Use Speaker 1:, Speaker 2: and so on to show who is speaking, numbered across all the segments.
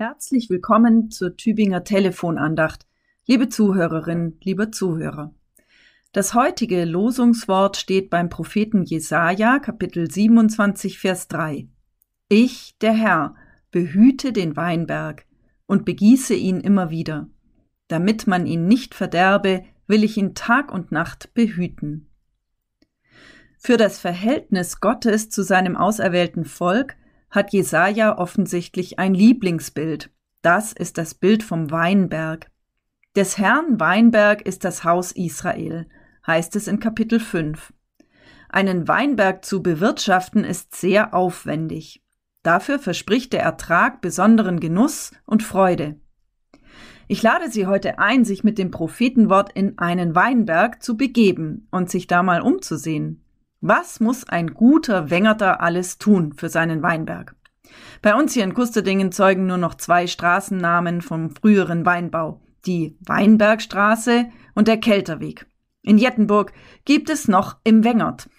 Speaker 1: Herzlich willkommen zur Tübinger Telefonandacht, liebe Zuhörerinnen, lieber Zuhörer. Das heutige Losungswort steht beim Propheten Jesaja, Kapitel 27, Vers 3. Ich, der Herr, behüte den Weinberg und begieße ihn immer wieder. Damit man ihn nicht verderbe, will ich ihn Tag und Nacht behüten. Für das Verhältnis Gottes zu seinem auserwählten Volk hat Jesaja offensichtlich ein Lieblingsbild. Das ist das Bild vom Weinberg. Des Herrn Weinberg ist das Haus Israel, heißt es in Kapitel 5. Einen Weinberg zu bewirtschaften ist sehr aufwendig. Dafür verspricht der Ertrag besonderen Genuss und Freude. Ich lade Sie heute ein, sich mit dem Prophetenwort in einen Weinberg zu begeben und sich da mal umzusehen. Was muss ein guter Wengerter alles tun für seinen Weinberg? Bei uns hier in Kusterdingen zeugen nur noch zwei Straßennamen vom früheren Weinbau, die Weinbergstraße und der Kelterweg. In Jettenburg gibt es noch im Wengert.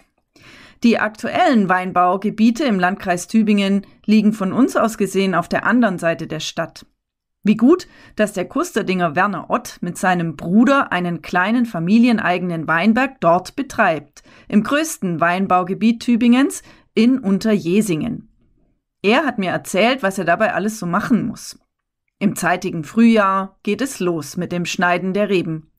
Speaker 1: Die aktuellen Weinbaugebiete im Landkreis Tübingen liegen von uns aus gesehen auf der anderen Seite der Stadt. Wie gut, dass der Kusterdinger Werner Ott mit seinem Bruder einen kleinen familieneigenen Weinberg dort betreibt, im größten Weinbaugebiet Tübingens in Unterjesingen. Er hat mir erzählt, was er dabei alles so machen muss. Im zeitigen Frühjahr geht es los mit dem Schneiden der Reben.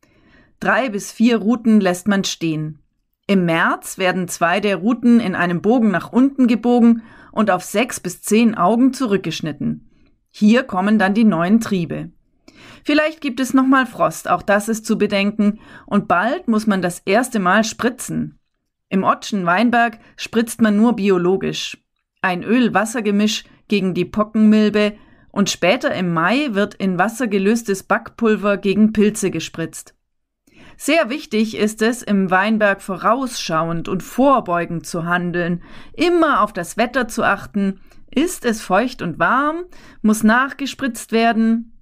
Speaker 1: Drei bis vier Ruten lässt man stehen. Im März werden zwei der Ruten in einem Bogen nach unten gebogen und auf sechs bis zehn Augen zurückgeschnitten. Hier kommen dann die neuen Triebe. Vielleicht gibt es nochmal Frost, auch das ist zu bedenken, und bald muss man das erste Mal spritzen. Im Otschen Weinberg spritzt man nur biologisch. Ein Öl-Wasser-Gemisch gegen die Pockenmilbe und später im Mai wird in Wasser gelöstes Backpulver gegen Pilze gespritzt. Sehr wichtig ist es, im Weinberg vorausschauend und vorbeugend zu handeln, immer auf das Wetter zu achten. Ist es feucht und warm? Muss nachgespritzt werden?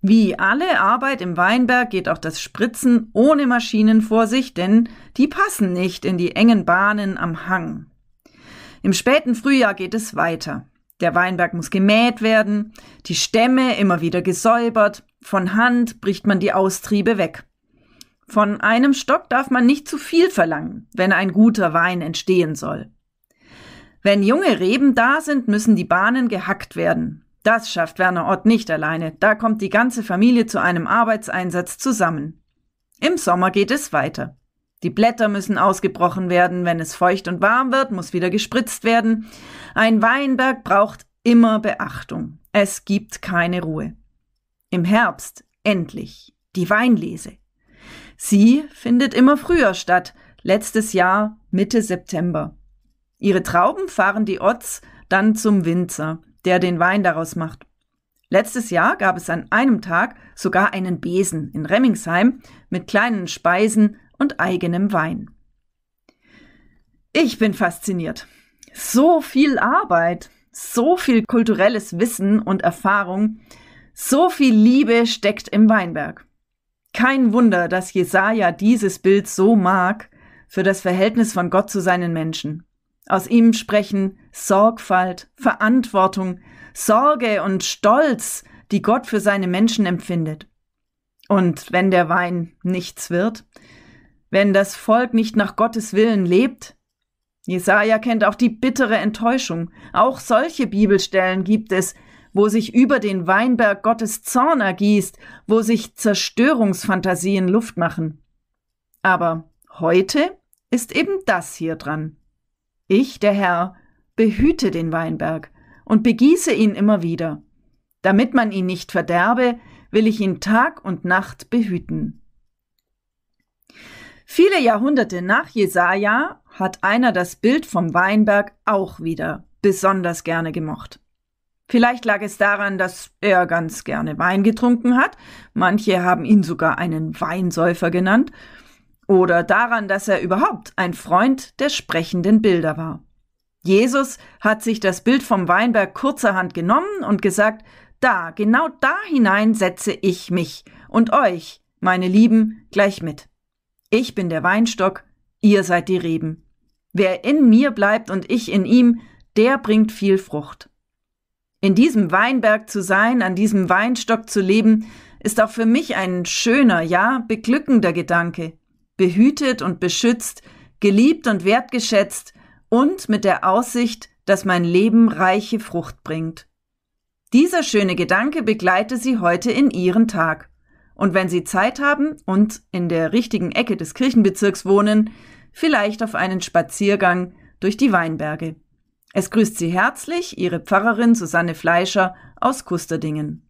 Speaker 1: Wie alle Arbeit im Weinberg geht auch das Spritzen ohne Maschinen vor sich, denn die passen nicht in die engen Bahnen am Hang. Im späten Frühjahr geht es weiter. Der Weinberg muss gemäht werden, die Stämme immer wieder gesäubert, von Hand bricht man die Austriebe weg. Von einem Stock darf man nicht zu viel verlangen, wenn ein guter Wein entstehen soll. Wenn junge Reben da sind, müssen die Bahnen gehackt werden. Das schafft Werner Ott nicht alleine, da kommt die ganze Familie zu einem Arbeitseinsatz zusammen. Im Sommer geht es weiter. Die Blätter müssen ausgebrochen werden, wenn es feucht und warm wird, muss wieder gespritzt werden. Ein Weinberg braucht immer Beachtung. Es gibt keine Ruhe. Im Herbst endlich die Weinlese. Sie findet immer früher statt, letztes Jahr Mitte September. Ihre Trauben fahren die Otz dann zum Winzer, der den Wein daraus macht. Letztes Jahr gab es an einem Tag sogar einen Besen in Remmingsheim mit kleinen Speisen und eigenem Wein. Ich bin fasziniert. So viel Arbeit, so viel kulturelles Wissen und Erfahrung, so viel Liebe steckt im Weinberg. Kein Wunder, dass Jesaja dieses Bild so mag für das Verhältnis von Gott zu seinen Menschen. Aus ihm sprechen Sorgfalt, Verantwortung, Sorge und Stolz, die Gott für seine Menschen empfindet. Und wenn der Wein nichts wird, wenn das Volk nicht nach Gottes Willen lebt, Jesaja kennt auch die bittere Enttäuschung. Auch solche Bibelstellen gibt es, wo sich über den Weinberg Gottes Zorn ergießt, wo sich Zerstörungsfantasien Luft machen. Aber heute ist eben das hier dran. Ich, der Herr, behüte den Weinberg und begieße ihn immer wieder. Damit man ihn nicht verderbe, will ich ihn Tag und Nacht behüten. Viele Jahrhunderte nach Jesaja hat einer das Bild vom Weinberg auch wieder besonders gerne gemocht. Vielleicht lag es daran, dass er ganz gerne Wein getrunken hat. Manche haben ihn sogar einen Weinsäufer genannt. Oder daran, dass er überhaupt ein Freund der sprechenden Bilder war. Jesus hat sich das Bild vom Weinberg kurzerhand genommen und gesagt, da, genau da hinein setze ich mich und euch, meine Lieben, gleich mit. Ich bin der Weinstock, ihr seid die Reben. Wer in mir bleibt und ich in ihm, der bringt viel Frucht. In diesem Weinberg zu sein, an diesem Weinstock zu leben, ist auch für mich ein schöner, ja, beglückender Gedanke. Behütet und beschützt, geliebt und wertgeschätzt und mit der Aussicht, dass mein Leben reiche Frucht bringt. Dieser schöne Gedanke begleite Sie heute in Ihren Tag. Und wenn Sie Zeit haben und in der richtigen Ecke des Kirchenbezirks wohnen, vielleicht auf einen Spaziergang durch die Weinberge. Es grüßt Sie herzlich Ihre Pfarrerin Susanne Fleischer aus Kusterdingen.